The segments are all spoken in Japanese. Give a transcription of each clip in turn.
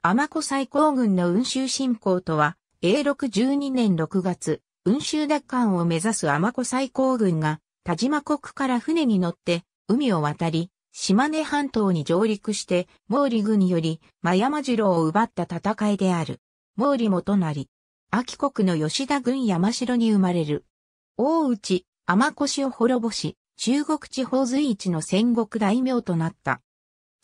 天子最高軍の運州侵攻とは、永禄12年6月、運州奪還を目指す天子最高軍が、田島国から船に乗って、海を渡り、島根半島に上陸して、毛利軍により、真山次郎を奪った戦いである。毛利元成。秋国の吉田軍山城に生まれる。大内、天氏を滅ぼし、中国地方随一の戦国大名となった。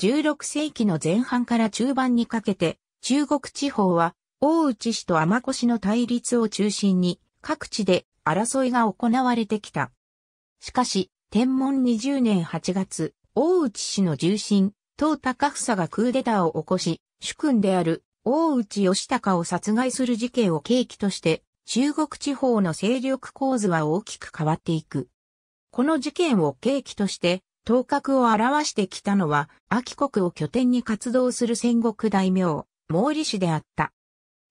16世紀の前半から中盤にかけて、中国地方は、大内氏と天越の対立を中心に、各地で争いが行われてきた。しかし、天文20年8月、大内氏の重臣、東高房がクーデターを起こし、主君である大内義高を殺害する事件を契機として、中国地方の勢力構図は大きく変わっていく。この事件を契機として、頭角を表してきたのは、秋国を拠点に活動する戦国大名、毛利氏であった。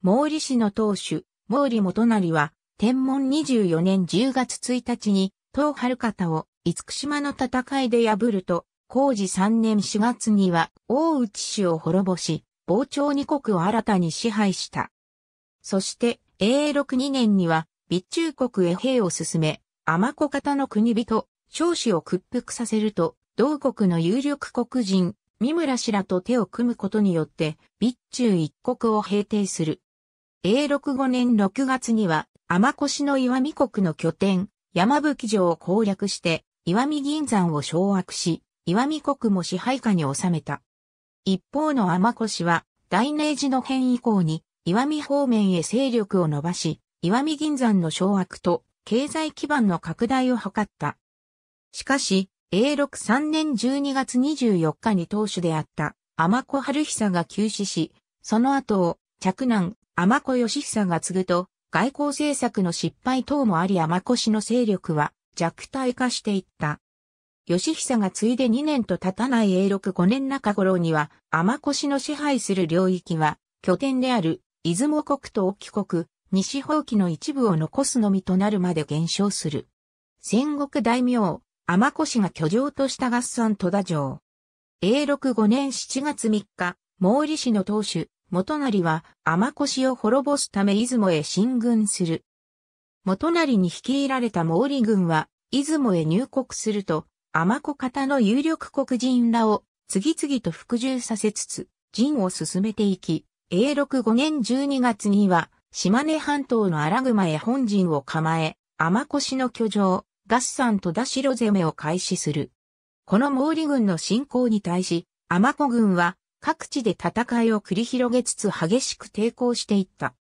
毛利氏の当主、毛利元成は、天文24年10月1日に、東春方を、厳島の戦いで破ると、工事3年4月には、大内氏を滅ぼし、傍聴二国を新たに支配した。そして、永禄2年には、備中国へ兵を進め、天子方の国人、少子を屈服させると、同国の有力黒人、三村氏らと手を組むことによって、備中一国を平定する。永禄5年6月には、天越の岩見国の拠点、山吹城を攻略して、岩見銀山を掌握し、岩見国も支配下に収めた。一方の天越は、大明寺の変以降に、岩見方面へ勢力を伸ばし、岩見銀山の掌握と、経済基盤の拡大を図った。しかし、永禄3年12月24日に当主であった天子春久が急死し、その後を着男天子義久が継ぐと、外交政策の失敗等もあり天子氏の勢力は弱体化していった。義久が継いで2年と経たない永禄5年中頃には、天子氏の支配する領域は、拠点である、出雲国と沖国、西方記の一部を残すのみとなるまで減少する。戦国大名、天子氏が居城とした合算戸田城。永禄5年7月3日、毛利氏の当主、元成は天子氏を滅ぼすため出雲へ進軍する。元成に率いられた毛利軍は、出雲へ入国すると、天子方の有力国人らを次々と服従させつつ、陣を進めていき、永禄5年12月には、島根半島の荒熊へ本陣を構え、天子氏の居城、ガッサンとダシロ攻めを開始する。この毛利軍の侵攻に対し、アマコ軍は各地で戦いを繰り広げつつ激しく抵抗していった。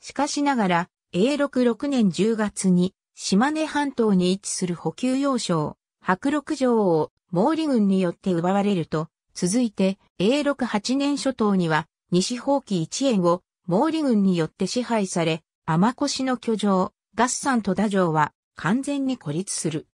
しかしながら、永禄6年10月に、島根半島に位置する補給要衝、白六城を毛利軍によって奪われると、続いて永禄8年初頭には、西方紀一円を毛利軍によって支配され、アマコ氏の居城、ガッサンとダ城は完全に孤立する。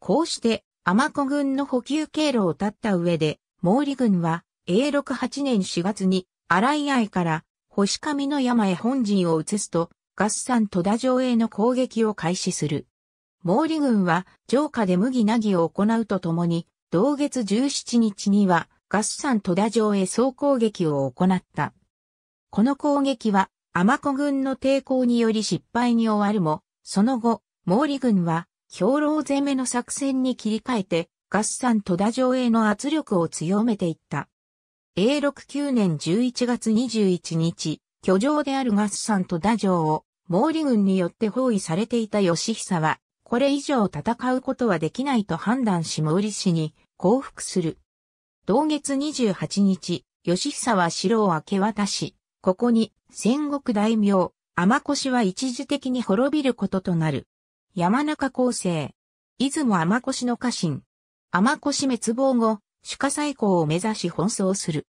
こうして、天子軍の補給経路を断った上で、毛利軍は、永禄8年4月に、荒井愛から、星上の山へ本陣を移すと、合算戸田城への攻撃を開始する。毛利軍は、城下で麦なぎを行うとともに、同月17日には、合算戸田城へ総攻撃を行った。この攻撃は、天子軍の抵抗により失敗に終わるも、その後、毛利軍は兵糧攻めの作戦に切り替えて、合算戸田城への圧力を強めていった。永禄9年11月21日、居城である合算戸田城を毛利軍によって包囲されていた義久は、これ以上戦うことはできないと判断し毛利氏に降伏する。同月28日、義久は城を明け渡し、ここに戦国大名、天越は一時的に滅びることとなる。山中厚生。出雲天越の家臣。天越滅亡後、主家再興を目指し奔走する。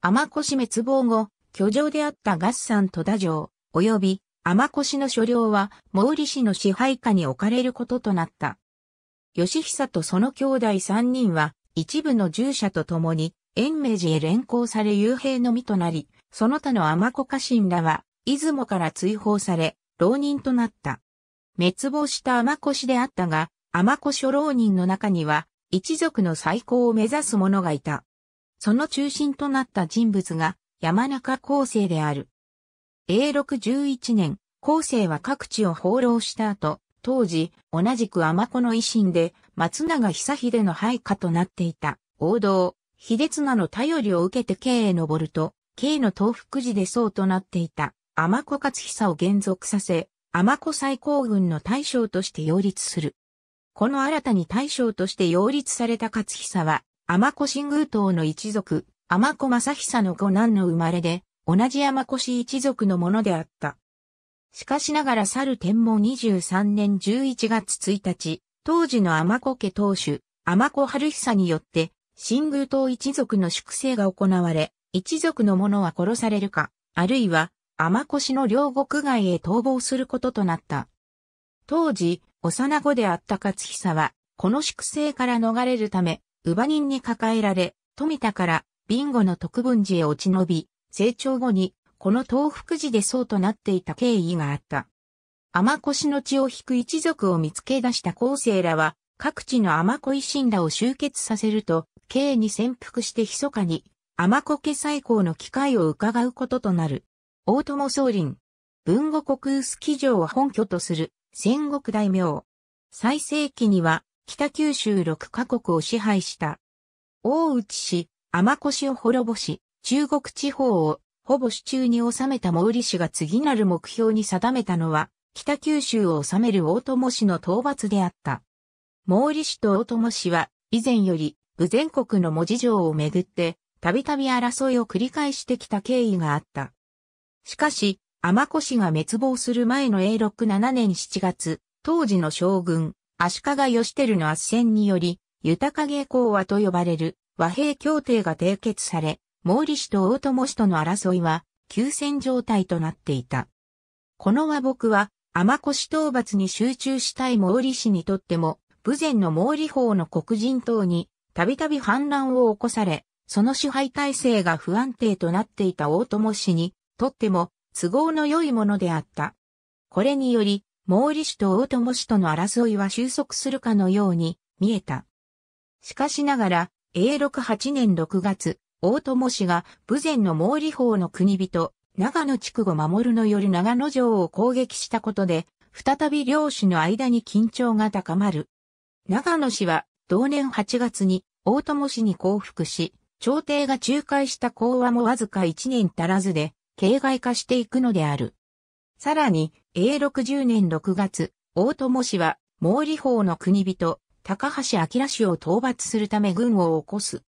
天越滅亡後、居城であった合山戸田城、及び天越の所領は毛利氏の支配下に置かれることとなった。義久とその兄弟三人は、一部の従者と共に、延明寺へ連行され幽閉の身となり、その他の天子家臣らは、出雲から追放され、浪人となった。滅亡した子越であったが、天子諸老人の中には、一族の再興を目指す者がいた。その中心となった人物が、山中康生である。永禄11年、康生は各地を放浪した後、当時、同じく天子の維新で、松永久秀の配下となっていた、王道、秀綱の頼りを受けて京へ登ると、京の東福寺で僧となっていた、天子勝久を減俗させ、天子最高軍の大将として擁立する。この新たに大将として擁立された勝久は、天子新宮党の一族、天子正久の五男の生まれで、同じ天子氏一族のものであった。しかしながら去る天文23年11月1日、当時の天子家当主、天子春久によって、新宮党一族の粛清が行われ、一族の者は殺されるか、あるいは天越の両国外へ逃亡することとなった。当時、幼子であった勝久は、この粛清から逃れるため、乳母人に抱えられ、富田から、ンゴの徳文寺へ落ち延び、成長後に、この東福寺で僧となっていた経緯があった。天越の血を引く一族を見つけ出した後世らは、各地の天越信らを集結させると、京に潜伏して密かに、天越再興の機会を伺うこととなる。大友宗林、文後国臼騎城を本拠とする戦国大名。最盛期には北九州6カ国を支配した。大内氏、天腰を滅ぼし、中国地方をほぼ手中に収めた毛利氏が次なる目標に定めたのは、北九州を治める大友氏の討伐であった。毛利氏と大友氏は、以前より、武全国の文字城をめぐって、たびたび争いを繰り返してきた経緯があった。しかし、天子氏が滅亡する前の永禄7年7月、当時の将軍、足利義輝の圧戦により、豊影公和と呼ばれる和平協定が締結され、毛利氏と大友氏との争いは、休戦状態となっていた。この和睦は、天子氏討伐に集中したい毛利氏にとっても、武前の毛利法の黒人党に、たびたび反乱を起こされ、その支配体制が不安定となっていた大友氏にとっても都合の良いものであった。これにより、毛利氏と大友氏との争いは収束するかのように見えた。しかしながら、永禄8年6月、大友氏が武前の毛利法の国人、長野地区を守るのより長野城を攻撃したことで、再び両氏の間に緊張が高まる。長野氏は同年8月に大友氏に降伏し、朝廷が仲介した講和もわずか1年足らずで形骸化していくのである。さらに、A60 年6月、大友氏は、毛利法の国人、高橋明氏を討伐するため軍を起こす。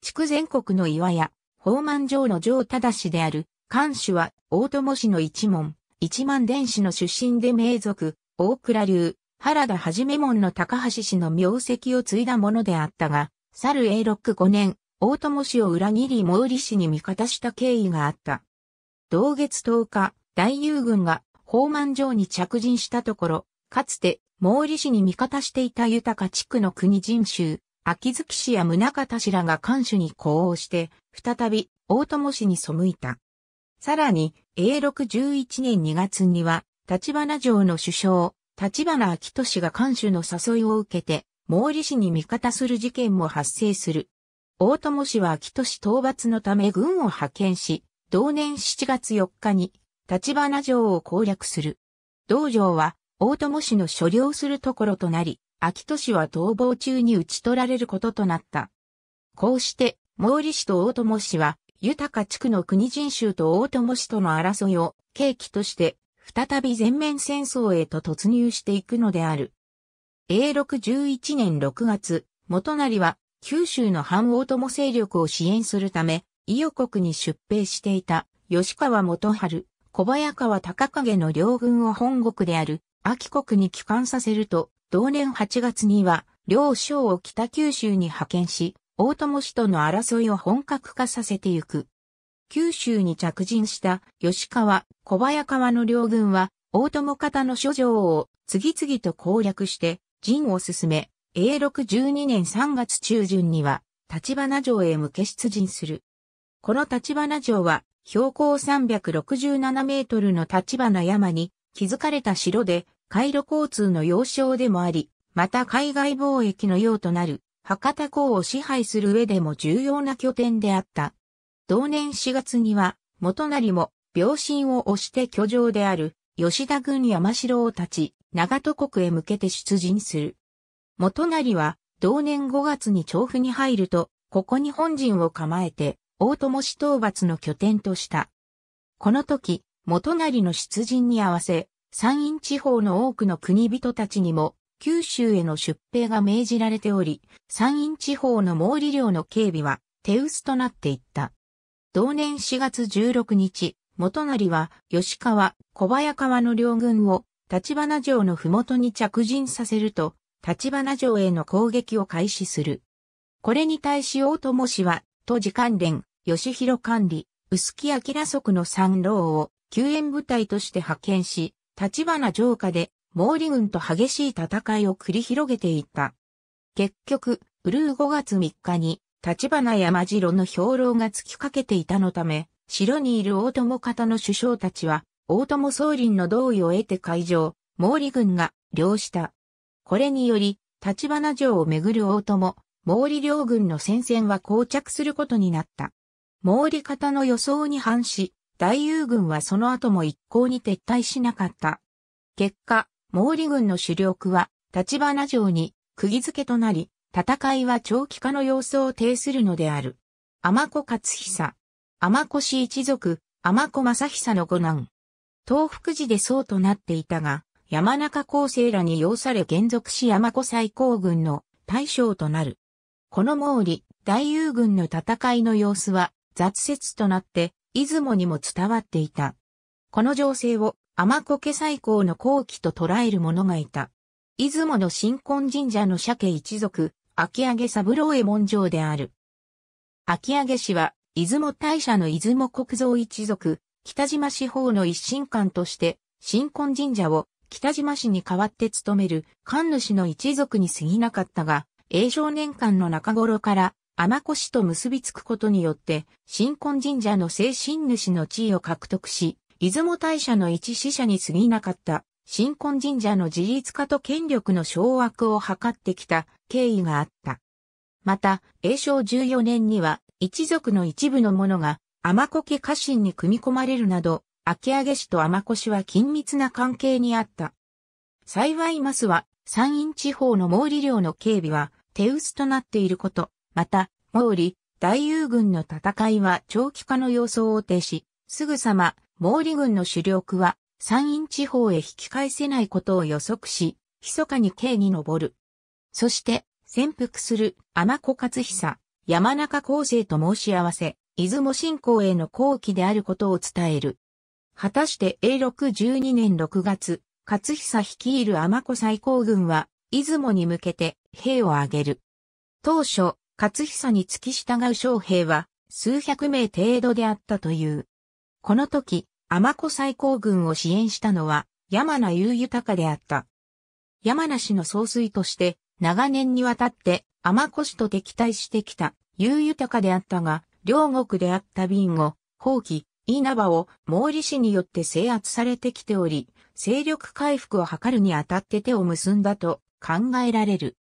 地区全国の岩屋、宝満城の城忠氏である、関主は、大友氏の一門、一万伝氏の出身で名族、大倉流、原田はじめ門の高橋氏の名跡を継いだものであったが、去る永禄5年、大友氏を裏切り毛利氏に味方した経緯があった。同月10日、大友軍が宝満城に着陣したところ、かつて毛利氏に味方していた豊か地区の国人衆、秋月氏や宗方氏らが官主に呼応して、再び大友氏に背いた。さらに、永禄11年2月には、立花城の首相、立花秋俊が官主の誘いを受けて、毛利氏に味方する事件も発生する。大友氏は秋俊討伐のため軍を派遣し、同年7月4日に、立花城を攻略する。道場は、大友氏の所領するところとなり、秋都氏は逃亡中に討ち取られることとなった。こうして、毛利氏と大友氏は、豊か地区の国人州と大友氏との争いを契機として、再び全面戦争へと突入していくのである。永禄11年6月、元成は九州の反大友勢力を支援するため、伊予国に出兵していた吉川元春、小早川隆景の両軍を本国である秋国に帰還させると、同年8月には両省を北九州に派遣し、大友氏との争いを本格化させてゆく。九州に着陣した吉川、小早川の両軍は、大友方の諸城を次々と攻略して陣を進め、永禄12年3月中旬には、立花城へ向け出陣する。この立花城は、標高367メートルの立花山に、築かれた城で、回路交通の要衝でもあり、また海外貿易の要となる、博多港を支配する上でも重要な拠点であった。同年4月には、元成も、病身を押して居城である、吉田軍山城を立ち、長戸国へ向けて出陣する。元成は、同年5月に調布に入ると、ここに本陣を構えて、大友氏討伐の拠点とした。この時、元成の出陣に合わせ、山陰地方の多くの国人たちにも、九州への出兵が命じられており、山陰地方の毛利領の警備は手薄となっていった。同年4月16日、元成は吉川、小早川の両軍を立花城の麓に着陣させると、立花城への攻撃を開始する。これに対し大友氏は、都時関連、吉弘管理、薄木明足の三郎を救援部隊として派遣し、立花城下で毛利軍と激しい戦いを繰り広げていた。結局、ウルー5月3日に、立花山城の兵糧が突きかけていたのため、城にいる大友方の首相たちは、大友総林の同意を得て会場、毛利軍が領した。これにより、立花城をめぐる大友、毛利両軍の戦線は膠着することになった。毛利方の予想に反し、大友軍はその後も一向に撤退しなかった。結果、毛利軍の主力は、立花城に、釘付けとなり、戦いは長期化の様相を呈するのである。天子勝久。天子氏一族、天子正久の五男。東福寺でそうとなっていたが、山中厚生らに要され現属し山子最高軍の大将となる。この毛利、大友軍の戦いの様子は、雑説となって、出雲にも伝わっていた。この情勢を天苔最高の好機と捉える者がいた。出雲の新婚神社の鮭一族、秋上三郎衛門城である。秋上氏は、出雲大社の出雲国造一族、北島四方の一神官として、新婚神社を北島氏に代わって務める神主の一族に過ぎなかったが、永少年間の中頃から天子氏と結びつくことによって、新婚神社の精神主の地位を獲得し、出雲大社の一死者に過ぎなかった、新婚神社の自立化と権力の掌握を図ってきた経緯があった。また、永正14年には、一族の一部の者が、天子家家臣に組み込まれるなど、秋上氏と天子氏は緊密な関係にあった。幸いマスは、山陰地方の毛利領の警備は、手薄となっていること、また、毛利、大友軍の戦いは長期化の様相を呈し、すぐさま毛利軍の主力は山陰地方へ引き返せないことを予測し、密かに刑に上る。そして、潜伏する天子勝久、山中厚生と申し合わせ、出雲信仰への後期であることを伝える。果たして永禄12年6月、勝久率いる天子最高軍は、出雲に向けて兵を挙げる。当初、勝久に付き従う将兵は数百名程度であったという。この時、天子最高軍を支援したのは山名優豊であった。山名氏の総帥として長年にわたって天子氏と敵対してきた優豊であったが、両国であった瓶を、放棄、稲葉を毛利氏によって制圧されてきており、勢力回復を図るにあたって手を結んだと考えられる。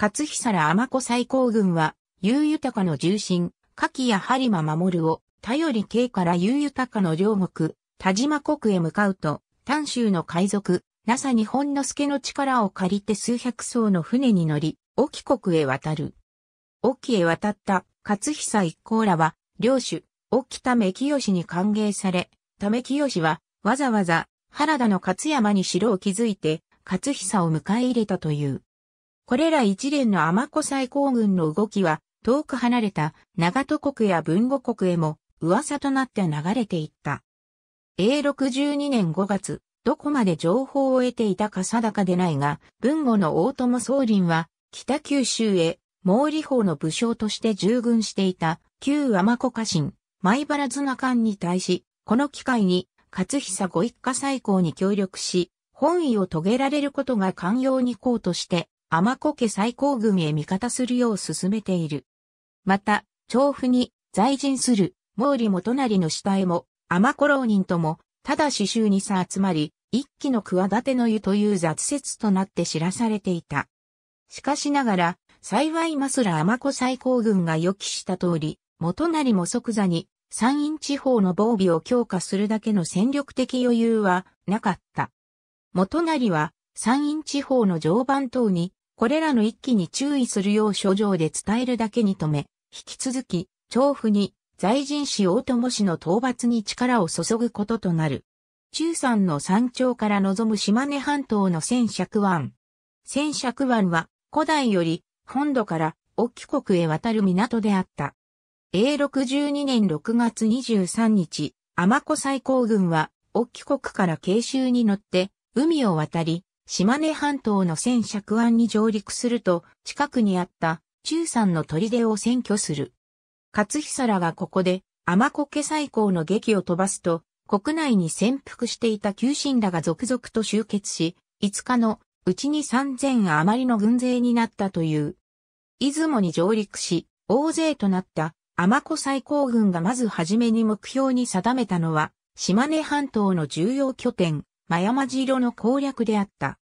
勝久ら天子最高軍は、悠豊かの重臣、柿や播磨守を、頼り慶から悠豊かの両国、田島国へ向かうと、丹州の海賊、なさ日本之助の力を借りて数百艘の船に乗り、沖国へ渡る。沖へ渡った勝久一行らは、領主、沖田め清に歓迎され、ため清は、わざわざ、原田の勝山に城を築いて、勝久を迎え入れたという。これら一連の天子最高軍の動きは、遠く離れた長戸国や文後国へも噂となって流れていった。永6 2年5月、どこまで情報を得ていたか定かでないが、文後の大友宗林は、北九州へ、毛利法の武将として従軍していた、旧天子家臣、米原綱官に対し、この機会に、勝久ご一家最高に協力し、本意を遂げられることが寛容にこうとして、天子家最高組へ味方するよう進めている。また、調布に在陣する毛利元就の下へも、天子浪人とも、ただ刺繍にさ集まり、一気の企ての湯という雑説となって知らされていた。しかしながら、幸いますら天子最高軍が予期した通り、元就も即座に山陰地方の防備を強化するだけの戦力的余裕はなかった。元就は山陰地方の常磐島にこれらの一気に注意するよう書状で伝えるだけに止め、引き続き、調布に、在人士大友氏の討伐に力を注ぐこととなる。中山の山頂から望む島根半島の千尺湾。千尺湾は古代より本土から沖国へ渡る港であった。永禄12年6月23日、天子最高軍は沖国から慶州に乗って海を渡り、島根半島の戦尺湾に上陸すると、近くにあった中山の砦を占拠する。勝久らはここで、天子家最高の劇を飛ばすと、国内に潜伏していた旧臣らが続々と集結し、5日のうちに3000余りの軍勢になったという。出雲に上陸し、大勢となった天子最高軍がまずはじめに目標に定めたのは、島根半島の重要拠点、真山城の攻略であった。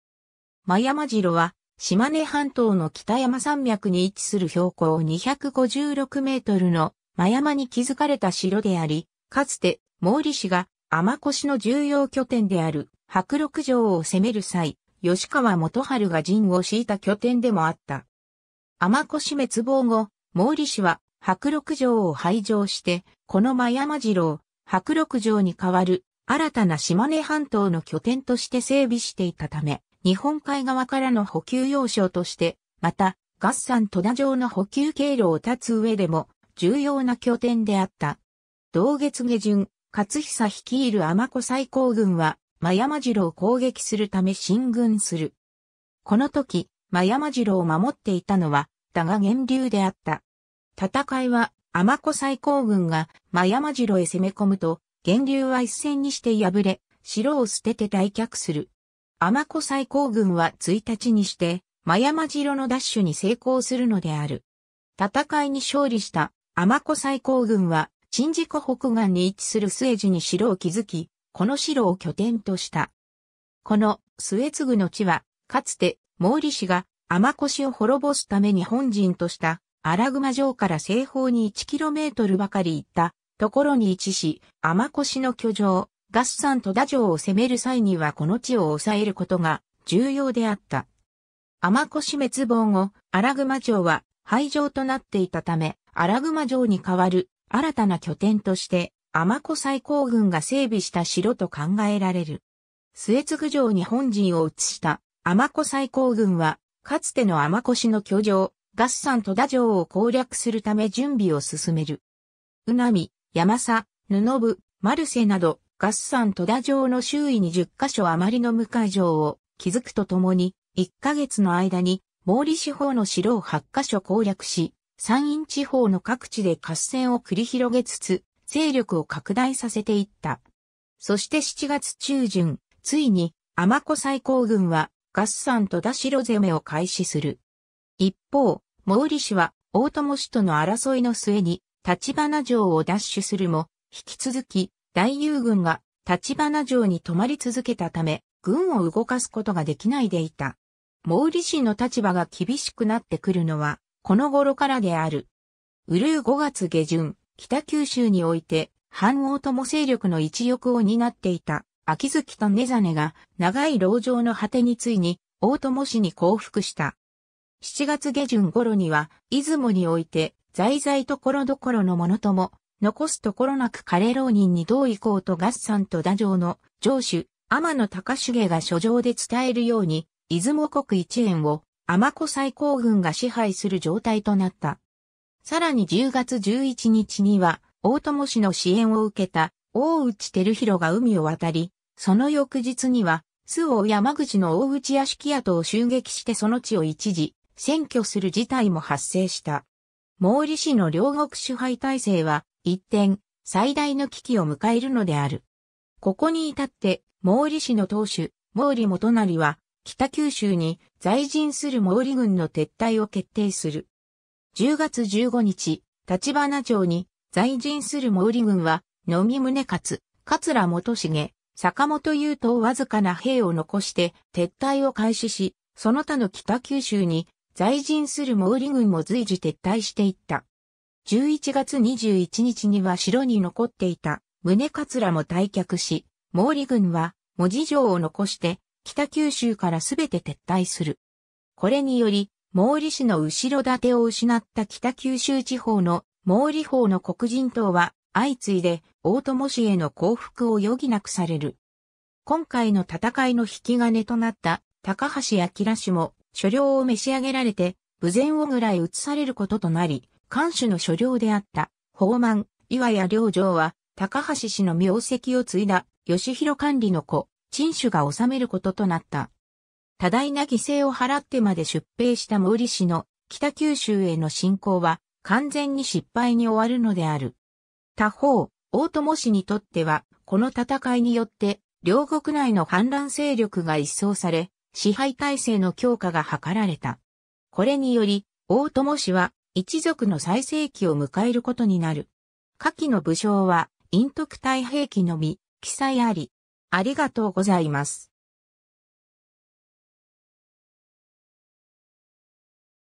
真山城は、島根半島の北山山脈に位置する標高256メートルの真山に築かれた城であり、かつて毛利氏が天越の重要拠点である白六城を攻める際、吉川元春が陣を敷いた拠点でもあった。天越滅亡後、毛利氏は白六城を廃城して、この真山城を白六城に代わる新たな島根半島の拠点として整備していたため、日本海側からの補給要衝として、また、合算戸田城の補給経路を断つ上でも重要な拠点であった。同月下旬、勝久率いる天子最高軍は、真山城を攻撃するため進軍する。この時、真山城を守っていたのは、だが源流であった。戦いは、天子最高軍が真山城へ攻め込むと、源流は一戦にして敗れ、城を捨てて退却する。天子最高軍は1日にして、真山城の奪取に成功するのである。戦いに勝利した天子最高軍は、新宿北岸に位置するスエジに城を築き、この城を拠点とした。このスエツグの地は、かつて毛利氏が天子氏を滅ぼすために本陣とした荒熊城から西方に 1km ばかり行ったところに位置し、天子氏の居城、合ン・戸田城を攻める際にはこの地を抑えることが重要であった。天越滅亡後、荒熊城は廃城となっていたため、荒熊城に代わる新たな拠点として、天子最高軍が整備した城と考えられる。末継城に本陣を移した天子最高軍は、かつての天氏の居城、合ン・戸田城を攻略するため準備を進める。うなみ、山佐、布部、マルセなど、合算戸田城の周囲に10カ所余りの無い城を築くとともに、1ヶ月の間に毛利四方の城を8カ所攻略し、山陰地方の各地で合戦を繰り広げつつ、勢力を拡大させていった。そして7月中旬、ついに、天子最高軍は、合算戸田城攻めを開始する。一方、毛利氏は、大友氏との争いの末に、立花城を奪取するも、引き続き、大友軍が立花城に泊まり続けたため、軍を動かすことができないでいた。毛利氏の立場が厳しくなってくるのは、この頃からである。うるう5月下旬、北九州において、反応とも勢力の一翼を担っていた、秋月と根真が、長い牢城の果てについに、大友氏に降伏した。7月下旬頃には、出雲において、在々ところどころの者とも、残すところなく彼浪人にどう行こうと合算と打上の上主、天野高重が書状で伝えるように、出雲国一円を天子最高軍が支配する状態となった。さらに10月11日には、大友氏の支援を受けた大内照弘が海を渡り、その翌日には、須を山口の大内屋敷跡を襲撃してその地を一時、占拠する事態も発生した。毛利氏の両国支配体制は、一点、最大の危機を迎えるのである。ここに至って、毛利氏の当主、毛利元就は、北九州に在陣する毛利軍の撤退を決定する。10月15日、立花町に在陣する毛利軍は、野見宗勝、桂元重、坂本優等わずかな兵を残して撤退を開始し、その他の北九州に在陣する毛利軍も随時撤退していった。11月21日には城に残っていた宗桂も退却し、毛利軍は文字城を残して北九州からすべて撤退する。これにより、毛利氏の後ろ盾を失った北九州地方の毛利法の黒人党は相次いで大友氏への降伏を余儀なくされる。今回の戦いの引き金となった高橋明氏も所領を召し上げられて、無前をぐらい移されることとなり、官主の所領であった、宝満、岩屋良城は、高橋氏の名跡を継いだ、吉弘管理の子、陳主が治めることとなった。多大な犠牲を払ってまで出兵した毛利氏の北九州への侵攻は完全に失敗に終わるのである。他方、大友氏にとっては、この戦いによって、両国内の反乱勢力が一掃され、支配体制の強化が図られた。これにより、大友氏は一族の最盛期を迎えることになる。下記の武将は、陰徳太平記のみ、記載あり。ありがとうございます。